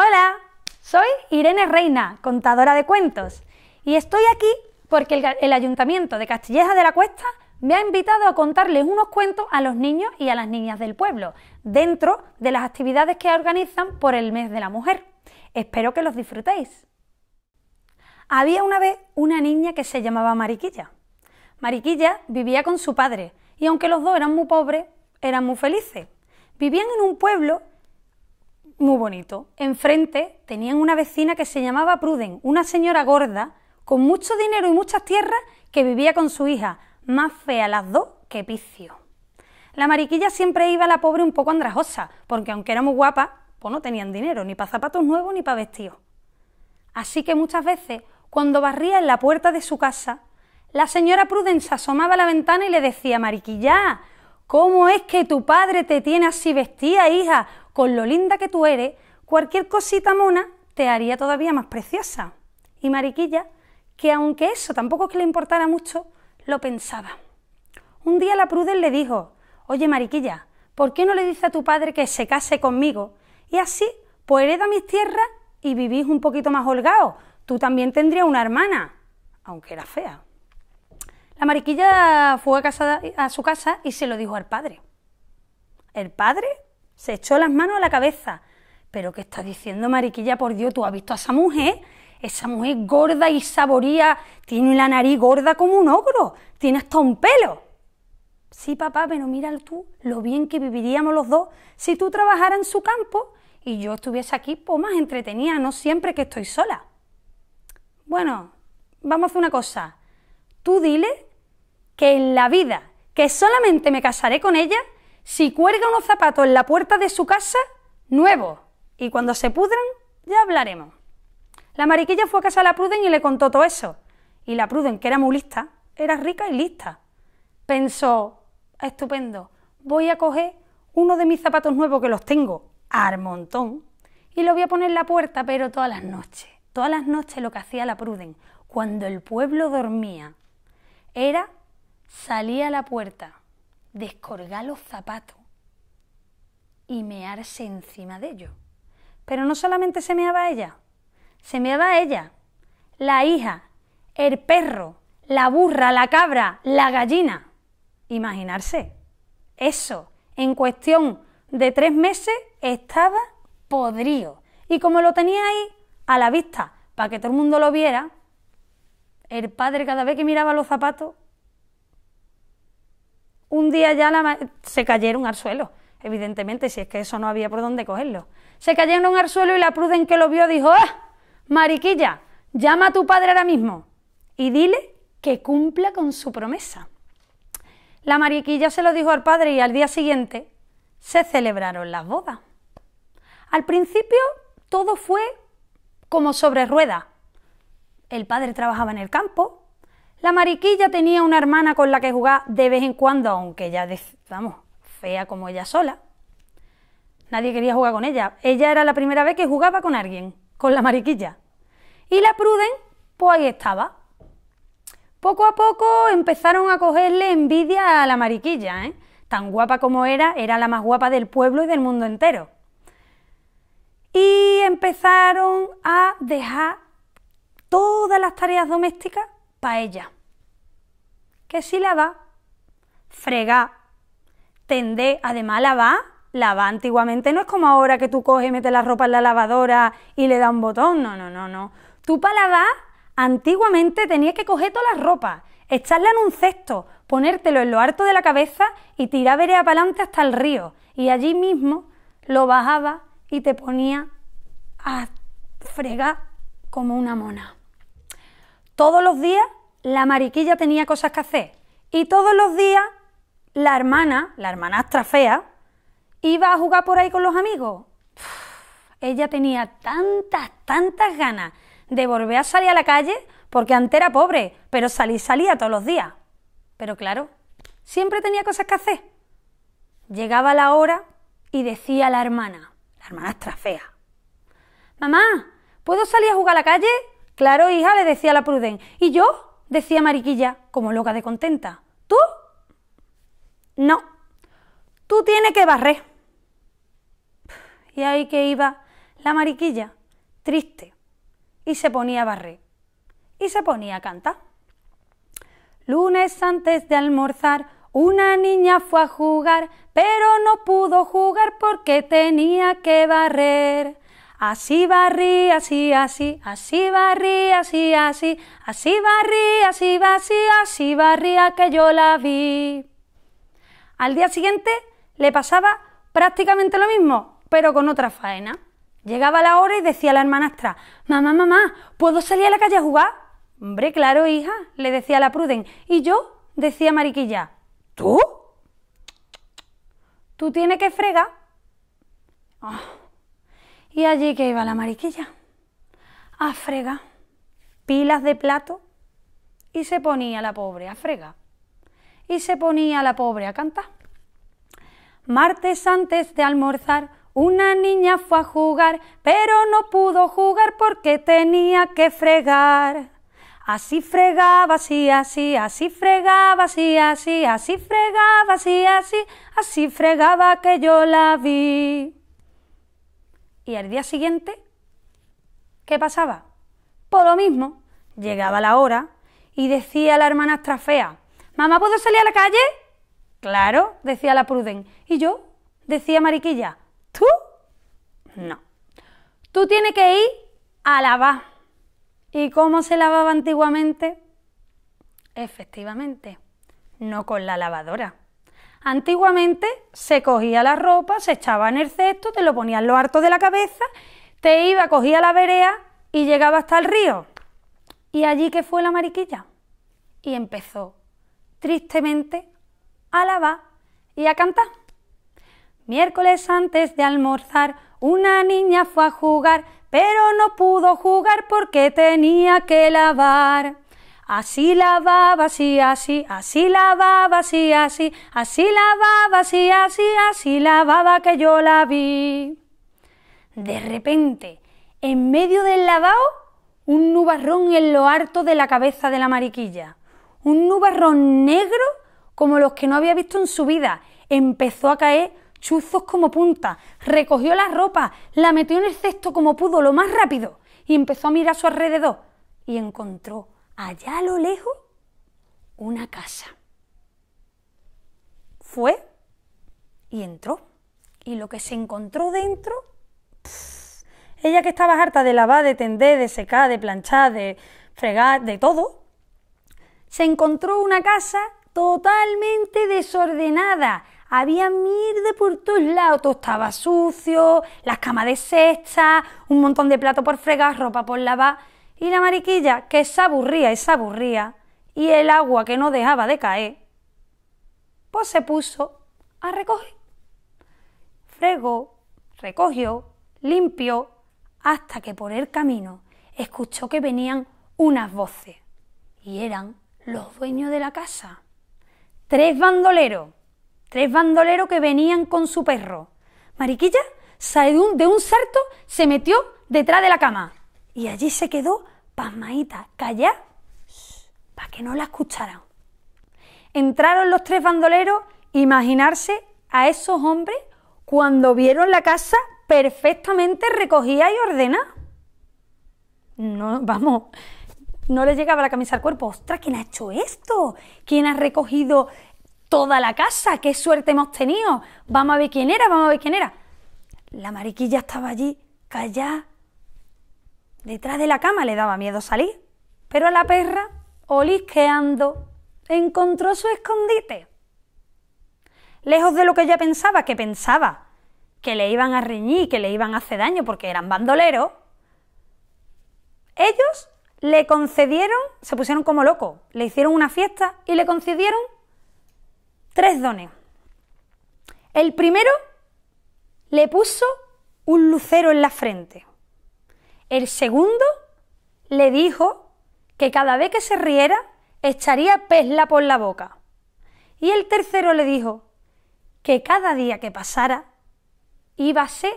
Hola, soy Irene Reina, contadora de cuentos, y estoy aquí porque el, Ayuntamiento de Castilleja de la Cuesta me ha invitado a contarles unos cuentos a los niños y a las niñas del pueblo, dentro de las actividades que organizan por el mes de la mujer. Espero que los disfrutéis. Había una vez una niña que se llamaba Mariquilla. Mariquilla vivía con su padre, y aunque los dos eran muy pobres, eran muy felices. Vivían en un pueblo muy bonito. Enfrente tenían una vecina que se llamaba Pruden, una señora gorda, con mucho dinero y muchas tierras, que vivía con su hija, más fea las dos que picio. La mariquilla siempre iba la pobre un poco andrajosa, porque aunque era muy guapa, pues no tenían dinero, ni para zapatos nuevos ni para vestidos. Así que muchas veces, cuando barría en la puerta de su casa, la señora Pruden se asomaba a la ventana y le decía, Mariquilla, ¿cómo es que tu padre te tiene así vestida, hija? con lo linda que tú eres, cualquier cosita mona te haría todavía más preciosa. Y Mariquilla, que aunque eso tampoco es que le importara mucho, lo pensaba. Un día la Prudel le dijo, oye Mariquilla, ¿por qué no le dices a tu padre que se case conmigo? Y así, pues hereda mis tierras y vivís un poquito más holgado? Tú también tendrías una hermana, aunque era fea. La Mariquilla fue a, a su casa y se lo dijo al padre. El padre se echó las manos a la cabeza. ¿Pero qué estás diciendo, Mariquilla? Por Dios, ¿tú has visto a esa mujer? Esa mujer gorda y saboría, tiene la nariz gorda como un ogro, tiene hasta un pelo. Sí, papá, pero mira tú lo bien que viviríamos los dos si tú trabajaras en su campo y yo estuviese aquí, pues más entretenida, no siempre que estoy sola. Bueno, vamos a hacer una cosa. Tú dile que en la vida, que solamente me casaré con ella si cuelga unos zapatos en la puerta de su casa, nuevos, y cuando se pudran, ya hablaremos. La mariquilla fue a casa de la Pruden y le contó todo eso. Y la Pruden, que era muy lista, era rica y lista. Pensó, estupendo, voy a coger uno de mis zapatos nuevos que los tengo al montón y lo voy a poner en la puerta, pero todas las noches. Todas las noches lo que hacía la Pruden, cuando el pueblo dormía, era salía a la puerta descorgar los zapatos y mearse encima de ellos. Pero no solamente se meaba ella, se meaba ella, la hija, el perro, la burra, la cabra, la gallina. Imaginarse, eso en cuestión de tres meses estaba podrido. Y como lo tenía ahí a la vista, para que todo el mundo lo viera, el padre cada vez que miraba los zapatos un día ya la se cayeron al suelo, evidentemente, si es que eso no había por dónde cogerlo. Se cayeron al suelo y la pruden que lo vio dijo, ¡ah! Mariquilla, llama a tu padre ahora mismo y dile que cumpla con su promesa. La mariquilla se lo dijo al padre y al día siguiente se celebraron las bodas. Al principio todo fue como sobre ruedas. El padre trabajaba en el campo, la mariquilla tenía una hermana con la que jugaba de vez en cuando, aunque ya, vamos, fea como ella sola. Nadie quería jugar con ella. Ella era la primera vez que jugaba con alguien, con la mariquilla. Y la Pruden, pues ahí estaba. Poco a poco empezaron a cogerle envidia a la mariquilla, ¿eh? Tan guapa como era, era la más guapa del pueblo y del mundo entero. Y empezaron a dejar todas las tareas domésticas paella. ¿Qué va Fregar. tendé, además la va antiguamente no es como ahora que tú coges y metes la ropa en la lavadora y le da un botón. No, no, no, no. Tú para lavar, antiguamente tenías que coger toda la ropa, echarla en un cesto, ponértelo en lo harto de la cabeza y tirar vereda para adelante hasta el río. Y allí mismo lo bajaba y te ponía a fregar como una mona. Todos los días la mariquilla tenía cosas que hacer y todos los días la hermana, la hermanastra fea, iba a jugar por ahí con los amigos. ella tenía tantas, tantas ganas de volver a salir a la calle porque antes era pobre, pero salí, salía todos los días. Pero claro, siempre tenía cosas que hacer. Llegaba la hora y decía la hermana, la hermanastra fea, Mamá, ¿puedo salir a jugar a la calle? Claro, hija, le decía la pruden. ¿Y yo? decía Mariquilla, como loca de contenta. ¿Tú? No. Tú tienes que barrer. Y ahí que iba la Mariquilla, triste, y se ponía a barrer. Y se ponía a cantar. Lunes antes de almorzar, una niña fue a jugar, pero no pudo jugar porque tenía que barrer. Así barrí, así, así, así barrí, así, así, así barrí, así, así, así barría que yo la vi. Al día siguiente le pasaba prácticamente lo mismo, pero con otra faena. Llegaba la hora y decía la hermanastra, mamá, mamá, ¿puedo salir a la calle a jugar? Hombre, claro, hija, le decía la Pruden. Y yo, decía Mariquilla, ¿tú? Tú tienes que fregar. Ah. Y allí que iba la mariquilla, a fregar, pilas de plato, y se ponía la pobre a fregar, y se ponía la pobre a cantar. Martes antes de almorzar, una niña fue a jugar, pero no pudo jugar porque tenía que fregar. Así fregaba, así, así, así fregaba, así, así, así fregaba, así, así, así fregaba que yo la vi y al día siguiente, ¿qué pasaba? Por lo mismo, llegaba la hora y decía la hermana astrafea, ¿Mamá puedo salir a la calle? Claro, decía la Pruden. Y yo, decía Mariquilla, ¿tú? No. Tú tienes que ir a lavar. ¿Y cómo se lavaba antiguamente? Efectivamente, no con la lavadora. Antiguamente se cogía la ropa, se echaba en el cesto, te lo en lo harto de la cabeza, te iba, cogía la verea y llegaba hasta el río. Y allí que fue la mariquilla. Y empezó, tristemente, a lavar y a cantar. Miércoles antes de almorzar, una niña fue a jugar, pero no pudo jugar porque tenía que lavar. Así lavaba, así, así, así lavaba, así, así, así lavaba, así, así, así lavaba que yo la vi. De repente, en medio del lavado, un nubarrón en lo harto de la cabeza de la mariquilla. Un nubarrón negro como los que no había visto en su vida. Empezó a caer chuzos como punta, recogió la ropa, la metió en el cesto como pudo lo más rápido y empezó a mirar a su alrededor y encontró allá a lo lejos, una casa. Fue y entró. Y lo que se encontró dentro, ella que estaba harta de lavar, de tender, de secar, de planchar, de fregar, de todo, se encontró una casa totalmente desordenada. Había mierda por todos lados, todo estaba sucio, las camas de un montón de plato por fregar, ropa por lavar. Y la mariquilla, que se aburría y se aburría, y el agua que no dejaba de caer, pues se puso a recoger. Fregó, recogió, limpió, hasta que por el camino escuchó que venían unas voces, y eran los dueños de la casa. Tres bandoleros, tres bandoleros que venían con su perro. Mariquilla, de un, de un salto, se metió detrás de la cama. Y allí se quedó pasmadita, callada, para que no la escucharan. Entraron los tres bandoleros, imaginarse a esos hombres cuando vieron la casa perfectamente recogida y ordenada. No, vamos, no les llegaba la camisa al cuerpo. ¡Ostras, quién ha hecho esto! ¿Quién ha recogido toda la casa? ¡Qué suerte hemos tenido! Vamos a ver quién era, vamos a ver quién era. La mariquilla estaba allí, callada, Detrás de la cama le daba miedo salir, pero a la perra, olisqueando, encontró su escondite. Lejos de lo que ella pensaba, que pensaba que le iban a reñir, que le iban a hacer daño porque eran bandoleros, ellos le concedieron, se pusieron como locos, le hicieron una fiesta y le concedieron tres dones. El primero le puso un lucero en la frente. El segundo le dijo que cada vez que se riera echaría pesla por la boca. Y el tercero le dijo que cada día que pasara iba a ser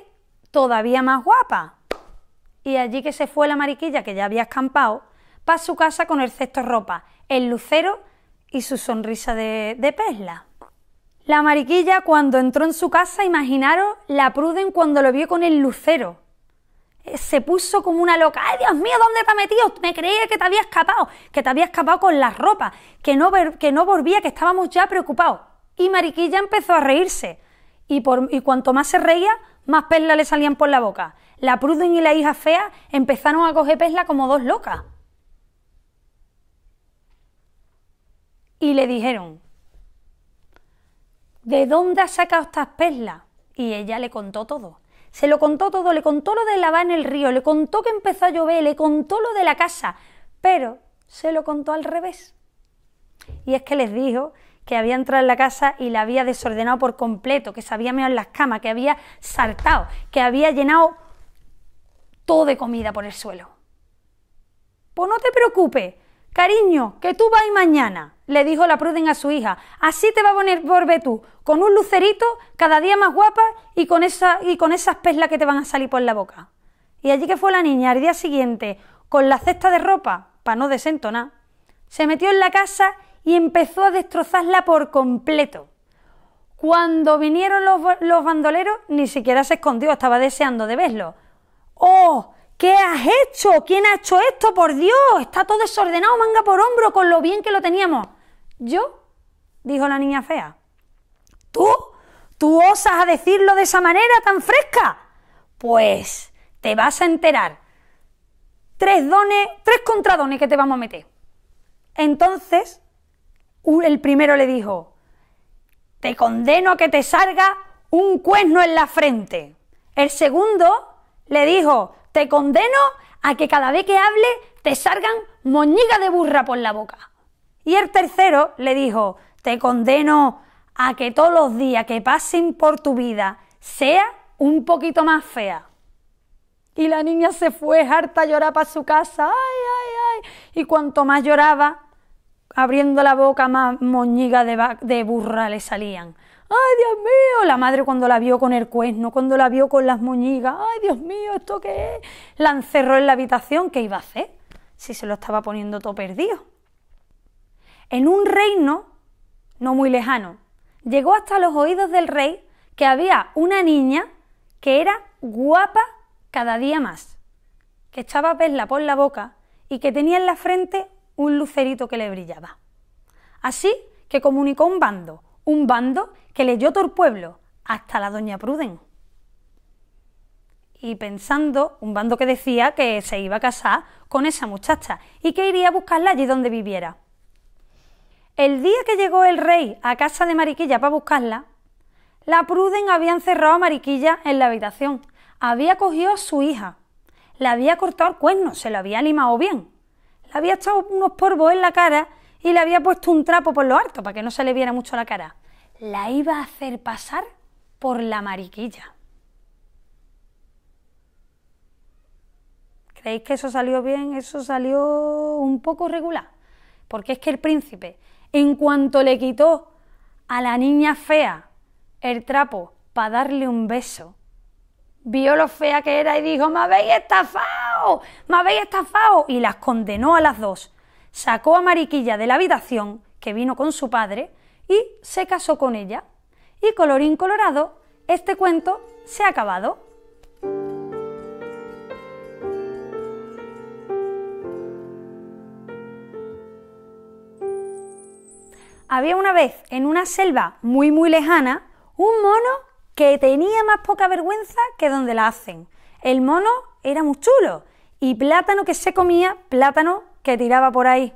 todavía más guapa. Y allí que se fue la mariquilla que ya había escampado para su casa con el cesto ropa, el lucero y su sonrisa de, de pesla. La mariquilla cuando entró en su casa, imaginaron la Pruden cuando lo vio con el lucero eh, se puso como una loca. ¡Ay, Dios mío, dónde te has metido! Me creía que te había escapado, que te había escapado con las ropas, que no, que no volvía, que estábamos ya preocupados. Y Mariquilla empezó a reírse. Y, por, cuanto más se reía, más perlas le salían por la boca. La Pruden y la hija fea empezaron a coger perlas como dos locas. Y le dijeron, ¿de dónde has sacado estas perlas? Y ella le contó todo. Se lo contó todo, le contó lo de lavar en el río, le contó que empezó a llover, le contó lo de la casa, pero se lo contó al revés. Y es que les dijo que había entrado en la casa y la había desordenado por completo, que se había meado en las camas, que había saltado, que había llenado todo de comida por el suelo. Pues no te preocupes, cariño, que tú vas mañana le dijo la Pruden a su hija, así te va a poner tú, con un lucerito cada día más guapa y con, esa, y con esas peslas que te van a salir por la boca. Y allí que fue la niña al día siguiente, con la cesta de ropa, para no desentonar, se metió en la casa y empezó a destrozarla por completo. Cuando vinieron los, los bandoleros, ni siquiera se escondió, estaba deseando de verlo. ¡Oh! ¿Qué has hecho? ¿Quién ha hecho esto? Por Dios, está todo desordenado, manga por hombro, con lo bien que lo teníamos. ¿Yo? dijo la niña fea. ¿Tú? ¿Tú osas a decirlo de esa manera tan fresca? Pues te vas a enterar. Tres dones, tres contradones que te vamos a meter. Entonces, el primero le dijo, te condeno a que te salga un cuerno en la frente. El segundo le dijo, te condeno a que cada vez que hable te salgan moñiga de burra por la boca. Y el tercero le dijo, te condeno a que todos los días que pasen por tu vida sea un poquito más fea. Y la niña se fue harta a llorar para su casa. ¡Ay, ay, ay! Y cuanto más lloraba, abriendo la boca, más moñigas de, burra le salían. ¡Ay, Dios mío! La madre cuando la vio con el cuerno, cuando la vio con las moñigas. ¡Ay, Dios mío! ¿Esto qué es? La encerró en la habitación. ¿Qué iba a hacer? Si se lo estaba poniendo todo perdido en un reino no muy lejano. Llegó hasta los oídos del rey que había una niña que era guapa cada día más, que echaba perla por la boca y que tenía en la frente un lucerito que le brillaba. Así que comunicó un bando, un bando que leyó todo el pueblo, hasta la doña Pruden. Y pensando, un bando que decía que se iba a casar con esa muchacha y que iría a buscarla allí donde viviera. El día que llegó el rey a casa de Mariquilla para buscarla, la Pruden había encerrado a Mariquilla en la habitación, había cogido a su hija, La había cortado el cuerno, se lo había limado bien, le había echado unos polvos en la cara y le había puesto un trapo por lo alto para que no se le viera mucho la cara. La iba a hacer pasar por la mariquilla. ¿Creéis que eso salió bien? Eso salió un poco regular. Porque es que el príncipe en cuanto le quitó a la niña fea el trapo para darle un beso, vio lo fea que era y dijo, me habéis estafado, me habéis estafado, y las condenó a las dos. Sacó a Mariquilla de la habitación, que vino con su padre, y se casó con ella. Y colorín colorado, este cuento se ha acabado. Había una vez en una selva muy muy lejana un mono que tenía más poca vergüenza que donde la hacen. El mono era muy chulo y plátano que se comía, plátano que tiraba por ahí.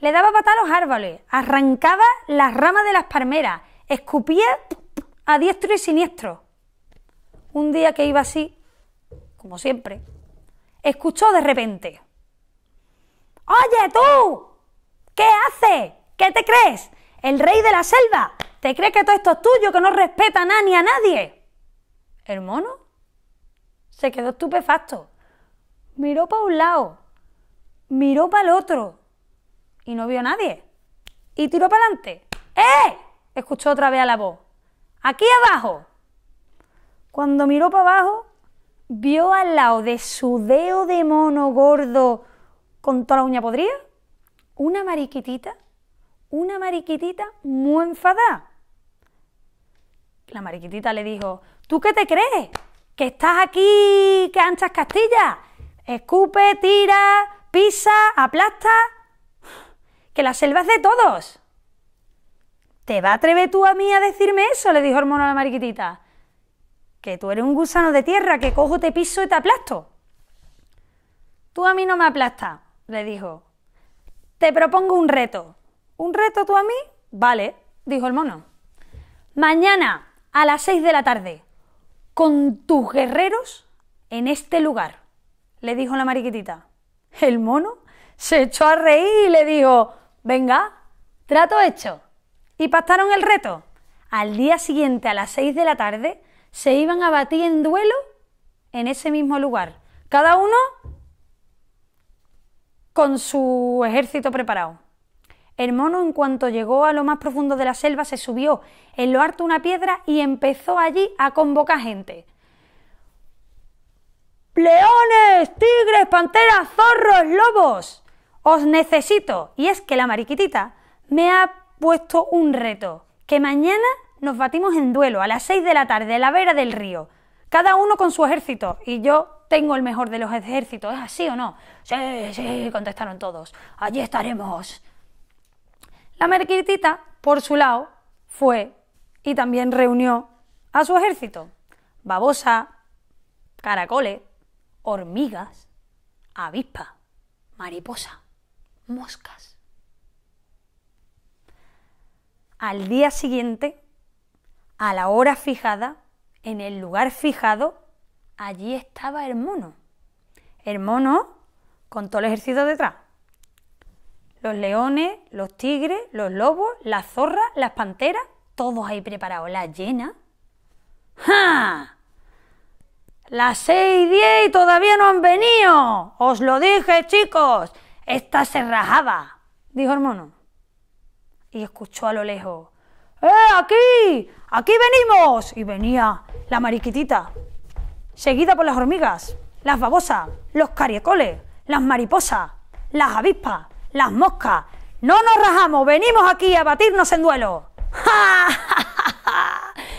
Le daba patada a los árboles, arrancaba las ramas de las palmeras, escupía a diestro y siniestro. Un día que iba así, como siempre, escuchó de repente. ¡Oye tú! ¿Qué haces? ¿Qué te crees? ¿El rey de la selva? ¿Te crees que todo esto es tuyo, que no respeta a nadie a nadie? El mono se quedó estupefacto. Miró para un lado, miró para el otro y no vio a nadie. Y tiró para adelante. ¡Eh! Escuchó otra vez a la voz. ¡Aquí abajo! Cuando miró para abajo, vio al lado de su dedo de mono gordo con toda la uña podrida una mariquitita una mariquitita muy enfadada. La mariquitita le dijo, ¿tú qué te crees? ¿Que estás aquí, que anchas Castilla? Escupe, tira, pisa, aplasta, que la selva es de todos. ¿Te va a atrever tú a mí a decirme eso? le dijo el mono a la mariquitita. Que tú eres un gusano de tierra, que cojo, te piso y te aplasto. Tú a mí no me aplastas, le dijo. Te propongo un reto. ¿Un reto tú a mí? Vale, dijo el mono. Mañana a las seis de la tarde, con tus guerreros en este lugar, le dijo la mariquitita. El mono se echó a reír y le dijo, venga, trato hecho. Y pactaron el reto. Al día siguiente, a las seis de la tarde, se iban a batir en duelo en ese mismo lugar. Cada uno con su ejército preparado. El mono, en cuanto llegó a lo más profundo de la selva, se subió en lo harto una piedra y empezó allí a convocar gente. Leones, tigres, panteras, zorros, lobos. Os necesito. Y es que la mariquitita me ha puesto un reto, que mañana nos batimos en duelo a las 6 de la tarde a la vera del río, cada uno con su ejército, y yo tengo el mejor de los ejércitos, ¿es así o no? Sí, sí, contestaron todos, allí estaremos. La merquitita, por su lado, fue y también reunió a su ejército. Babosa, caracoles, hormigas, avispas, mariposa, moscas. Al día siguiente, a la hora fijada, en el lugar fijado, allí estaba el mono. El mono con todo el ejército detrás. Los leones, los tigres, los lobos, las zorras, las panteras, todos ahí preparados. La llena. ¡Ja! Las seis y diez todavía no han venido. Os lo dije, chicos. ¡Está se dijo el mono. Y escuchó a lo lejos. ¡Eh, aquí! ¡Aquí venimos! Y venía la mariquitita, seguida por las hormigas, las babosas, los caricoles, las mariposas, las avispas, las moscas. No nos rajamos, venimos aquí a batirnos en duelo.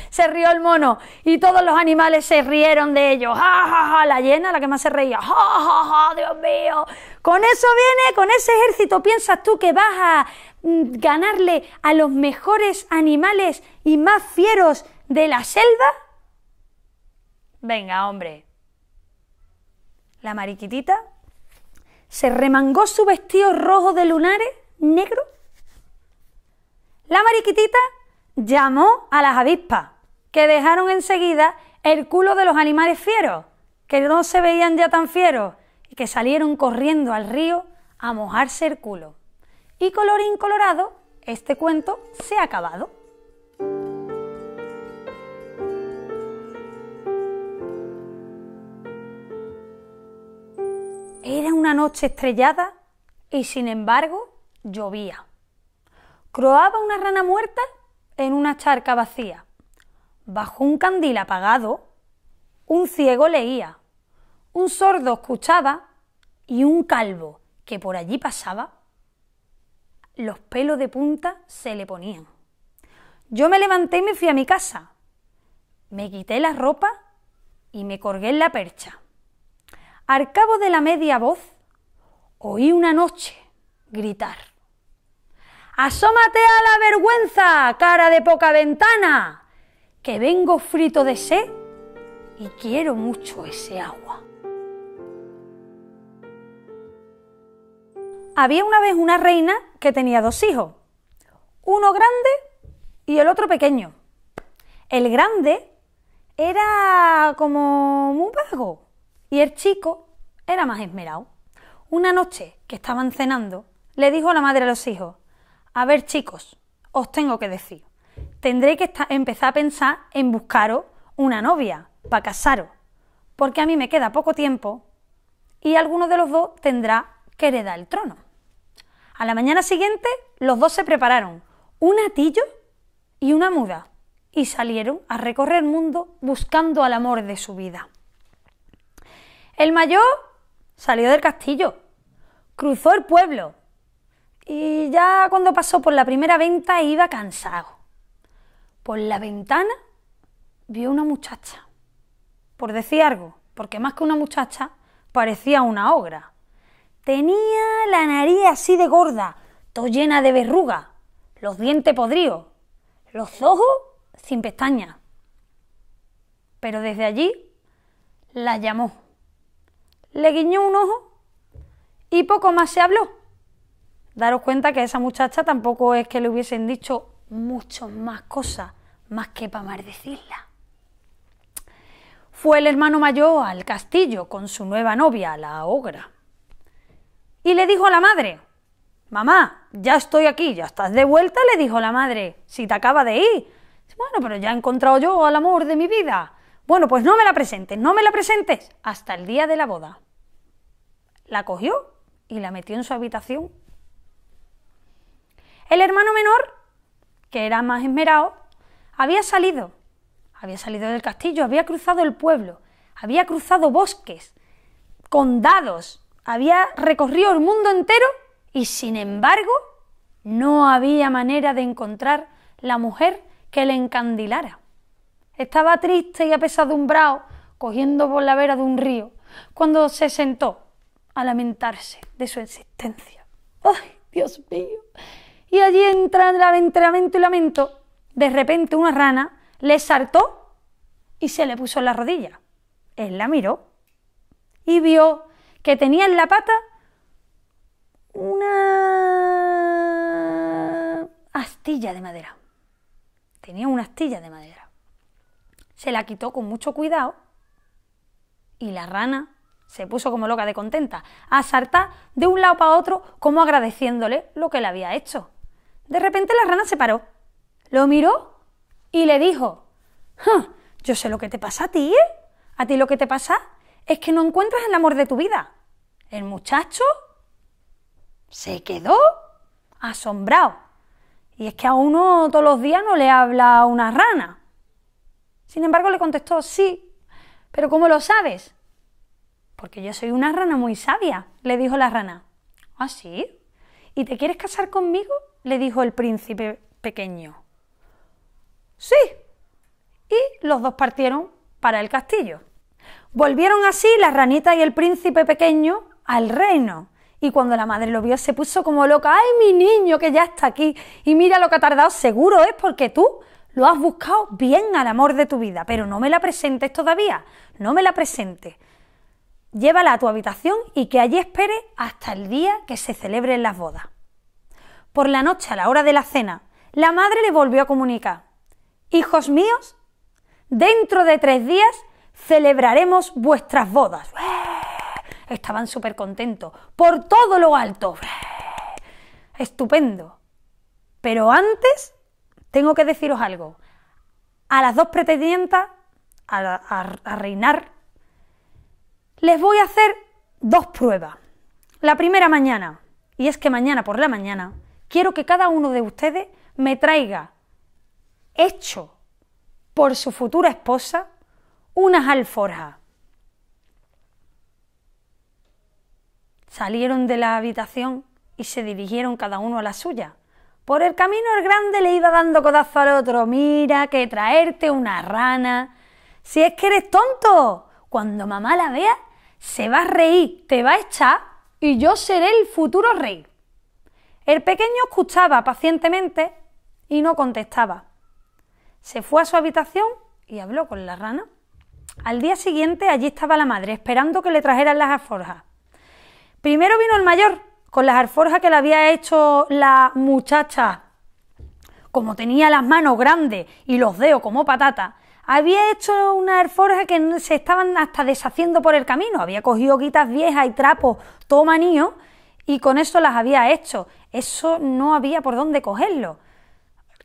se rió el mono y todos los animales se rieron de ellos. ¡Ja, La llena, la que más se reía. ¡Ja, ja, dios mío! Con eso viene, con ese ejército piensas tú que vas a mm, ganarle a los mejores animales y más fieros de la selva. Venga, hombre. La mariquitita se remangó su vestido rojo de lunares negro. La mariquitita llamó a las avispas, que dejaron enseguida el culo de los animales fieros, que no se veían ya tan fieros, y que salieron corriendo al río a mojarse el culo. Y colorín colorado, este cuento se ha acabado. Era una noche estrellada y sin embargo llovía. Croaba una rana muerta en una charca vacía. Bajo un candil apagado, un ciego leía, un sordo escuchaba y un calvo que por allí pasaba, los pelos de punta se le ponían. Yo me levanté y me fui a mi casa. Me quité la ropa y me colgué en la percha. Al cabo de la media voz, oí una noche gritar. Asómate a la vergüenza, cara de poca ventana, que vengo frito de sé y quiero mucho ese agua. Había una vez una reina que tenía dos hijos, uno grande y el otro pequeño. El grande era como muy vago, y el chico era más esmerado. Una noche que estaban cenando, le dijo la madre a los hijos, a ver chicos, os tengo que decir, tendré que empezar a pensar en buscaros una novia para casaros, porque a mí me queda poco tiempo y alguno de los dos tendrá que heredar el trono. A la mañana siguiente, los dos se prepararon un atillo y una muda y salieron a recorrer el mundo buscando al amor de su vida. El mayor salió del castillo, cruzó el pueblo y ya cuando pasó por la primera venta iba cansado. Por la ventana vio una muchacha. Por decir algo, porque más que una muchacha parecía una ogra. Tenía la nariz así de gorda, todo llena de verruga, los dientes podridos, los ojos sin pestañas. Pero desde allí la llamó le guiñó un ojo y poco más se habló. Daros cuenta que a esa muchacha tampoco es que le hubiesen dicho mucho más cosas, más que para maldecirla. Fue el hermano mayor al castillo con su nueva novia, la ogra. Y le dijo a la madre, mamá, ya estoy aquí, ya estás de vuelta, le dijo la madre, si te acaba de ir. Bueno, pero ya he encontrado yo al amor de mi vida. Bueno, pues no me la presentes, no me la presentes hasta el día de la boda. La cogió y la metió en su habitación. El hermano menor, que era más esmerado, había salido, había salido del castillo, había cruzado el pueblo, había cruzado bosques, condados, había recorrido el mundo entero y sin embargo no había manera de encontrar la mujer que le encandilara. Estaba triste y apesadumbrado, cogiendo por la vera de un río, cuando se sentó a lamentarse de su existencia. ¡Ay, Dios mío! Y allí entra el lamento y lamento. De repente una rana le saltó y se le puso en la rodilla. Él la miró y vio que tenía en la pata una astilla de madera. Tenía una astilla de madera se la quitó con mucho cuidado y la rana se puso como loca de contenta, a saltar de un lado para otro como agradeciéndole lo que le había hecho. De repente la rana se paró, lo miró y le dijo, yo sé lo que te pasa a ti, ¿eh? A ti lo que te pasa es que no encuentras el amor de tu vida. El muchacho se quedó asombrado. Y es que a uno todos los días no le habla una rana. Sin embargo, le contestó, sí, pero ¿cómo lo sabes? Porque yo soy una rana muy sabia, le dijo la rana. ¿Ah, sí? ¿Y te quieres casar conmigo? le dijo el príncipe pequeño. Sí. Y los dos partieron para el castillo. Volvieron así la ranita y el príncipe pequeño al reino. Y cuando la madre lo vio se puso como loca, ¡ay mi niño que ya está aquí! Y mira lo que ha tardado, seguro es porque tú lo has buscado bien al amor de tu vida, pero no me la presentes todavía, no me la presentes. Llévala a tu habitación y que allí espere hasta el día que se celebren las bodas. Por la noche, a la hora de la cena, la madre le volvió a comunicar, Hijos míos, dentro de tres días celebraremos vuestras bodas. Estaban súper contentos, por todo lo alto. Estupendo. Pero antes tengo que deciros algo. A las dos pretendientas a, reinar, les voy a hacer dos pruebas. La primera mañana, y es que mañana por la mañana, quiero que cada uno de ustedes me traiga hecho por su futura esposa unas alforjas. Salieron de la habitación y se dirigieron cada uno a la suya. Por el camino el grande le iba dando codazo al otro. Mira que traerte una rana. Si es que eres tonto, cuando mamá la vea, se va a reír, te va a echar y yo seré el futuro rey. El pequeño escuchaba pacientemente y no contestaba. Se fue a su habitación y habló con la rana. Al día siguiente allí estaba la madre esperando que le trajeran las alforjas. Primero vino el mayor con las alforjas que le había hecho la muchacha, como tenía las manos grandes y los dedos como patata, había hecho una alforja que se estaban hasta deshaciendo por el camino. Había cogido guitas viejas y trapos, todo y con eso las había hecho. Eso no había por dónde cogerlo.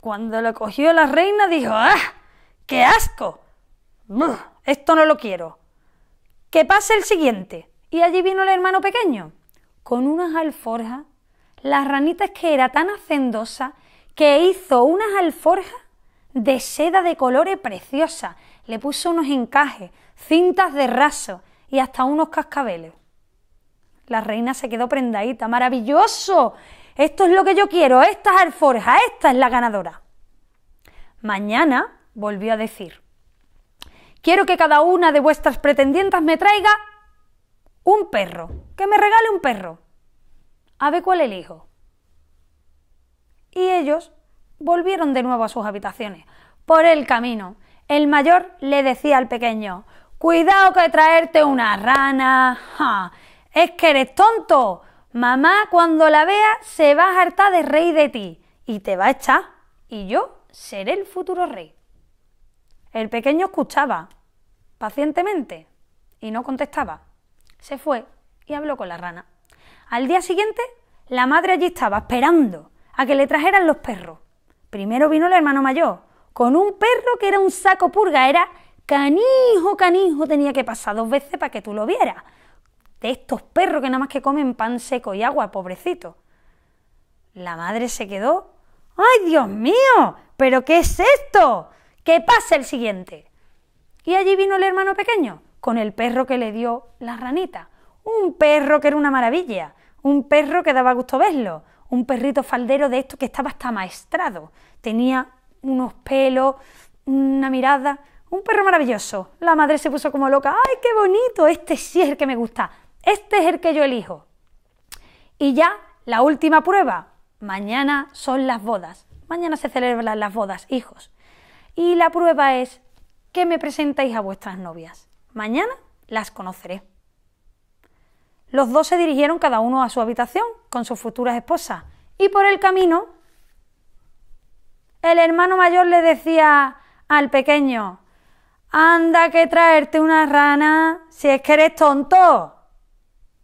Cuando lo cogió la reina dijo, ¡ah! ¡Qué asco! Esto no lo quiero. Que pase el siguiente. Y allí vino el hermano pequeño con unas alforjas, la ranita que era tan hacendosa que hizo unas alforjas de seda de colores preciosas. le puso unos encajes, cintas de raso y hasta unos cascabeles. La reina se quedó prendadita, maravilloso. Esto es lo que yo quiero, estas alforjas, esta es la ganadora. Mañana volvió a decir, quiero que cada una de vuestras pretendientas me traiga un perro. Que me regale un perro. A ver cuál elijo. Y ellos volvieron de nuevo a sus habitaciones. Por el camino, el mayor le decía al pequeño, Cuidado que traerte una rana. es que eres tonto. Mamá cuando la vea se va a hartar de rey de ti y te va a echar y yo seré el futuro rey. El pequeño escuchaba pacientemente y no contestaba. Se fue y habló con la rana. Al día siguiente, la madre allí estaba esperando a que le trajeran los perros. Primero vino el hermano mayor, con un perro que era un saco purga, era canijo, canijo, tenía que pasar dos veces para que tú lo vieras. De estos perros que nada más que comen pan seco y agua, pobrecito. La madre se quedó. ¡Ay, Dios mío! ¿Pero qué es esto? ¡Qué pasa el siguiente! Y allí vino el hermano pequeño, con el perro que le dio la ranita. Un perro que era una maravilla, un perro que daba gusto verlo, un perrito faldero de esto que estaba hasta maestrado. Tenía unos pelos, una mirada, un perro maravilloso. La madre se puso como loca, ¡ay, qué bonito! Este sí es el que me gusta, este es el que yo elijo. Y ya, la última prueba. Mañana son las bodas. Mañana se celebran las bodas, hijos. Y la prueba es, ¿qué me presentáis a vuestras novias? Mañana las conoceré. Los dos se dirigieron cada uno a su habitación con sus futuras esposas y por el camino el hermano mayor le decía al pequeño, anda que traerte una rana si es que eres tonto.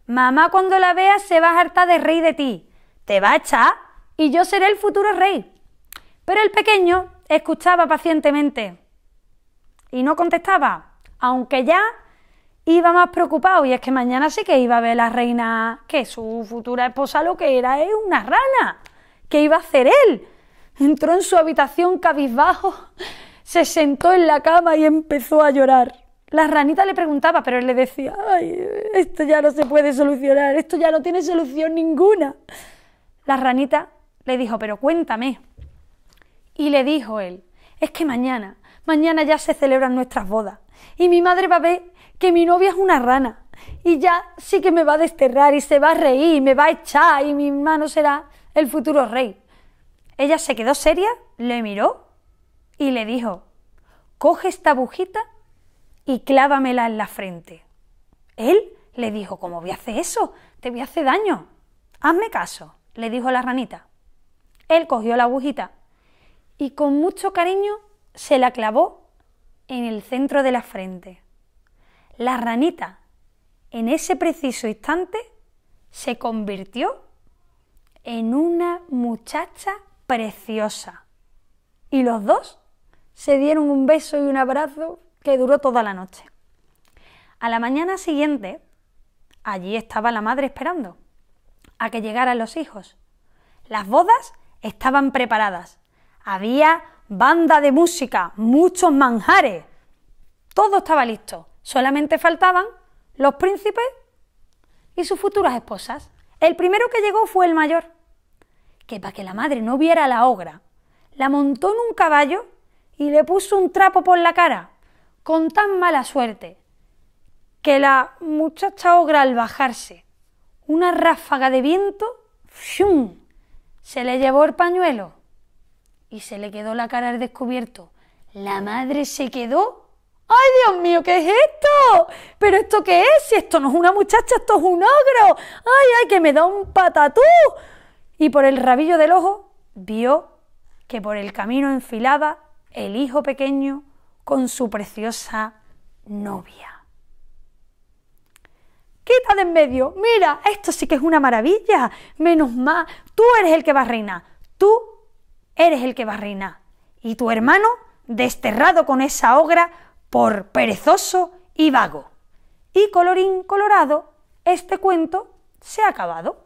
Mamá cuando la veas se va a hartar de rey de ti, te va a echar y yo seré el futuro rey. Pero el pequeño escuchaba pacientemente y no contestaba aunque ya iba más preocupado y es que mañana sí que iba a ver a la reina, que su futura esposa lo que era es una rana, ¿Qué iba a hacer él. Entró en su habitación cabizbajo, se sentó en la cama y empezó a llorar. La ranita le preguntaba, pero él le decía, ay, esto ya no se puede solucionar, esto ya no tiene solución ninguna. La ranita le dijo, pero cuéntame. Y le dijo él, es que mañana, mañana ya se celebran nuestras bodas y mi madre va a ver que mi novia es una rana y ya sí que me va a desterrar y se va a reír y me va a echar y mi hermano será el futuro rey. Ella se quedó seria, le miró y le dijo, coge esta agujita y clávamela en la frente. Él le dijo, ¿cómo voy a hacer eso? Te voy a hacer daño. Hazme caso, le dijo la ranita. Él cogió la agujita y con mucho cariño se la clavó en el centro de la frente. La ranita, en ese preciso instante, se convirtió en una muchacha preciosa. Y los dos se dieron un beso y un abrazo que duró toda la noche. A la mañana siguiente, allí estaba la madre esperando a que llegaran los hijos. Las bodas estaban preparadas. Había banda de música, muchos manjares. Todo estaba listo. Solamente faltaban los príncipes y sus futuras esposas. El primero que llegó fue el mayor, que para que la madre no viera la obra, la montó en un caballo y le puso un trapo por la cara, con tan mala suerte, que la muchacha ogra al bajarse, una ráfaga de viento, se le llevó el pañuelo y se le quedó la cara al descubierto. La madre se quedó. ¡Ay, Dios mío, qué es esto! ¿Pero esto qué es? Si esto no es una muchacha, esto es un ogro. ¡Ay, ay, que me da un patatú! Y por el rabillo del ojo vio que por el camino enfilaba el hijo pequeño con su preciosa novia. Quita de en medio, mira, esto sí que es una maravilla. Menos mal, tú eres el que va a reinar. Tú eres el que va a reinar. Y tu hermano, desterrado con esa obra por perezoso y vago. Y colorín colorado, este cuento se ha acabado.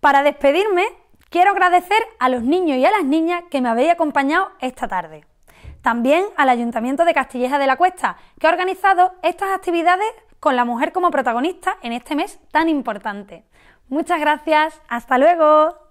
Para despedirme, quiero agradecer a los niños y a las niñas que me habéis acompañado esta tarde. También al Ayuntamiento de Castilleja de la Cuesta, que ha organizado estas actividades con la mujer como protagonista en este mes tan importante. Muchas gracias, hasta luego.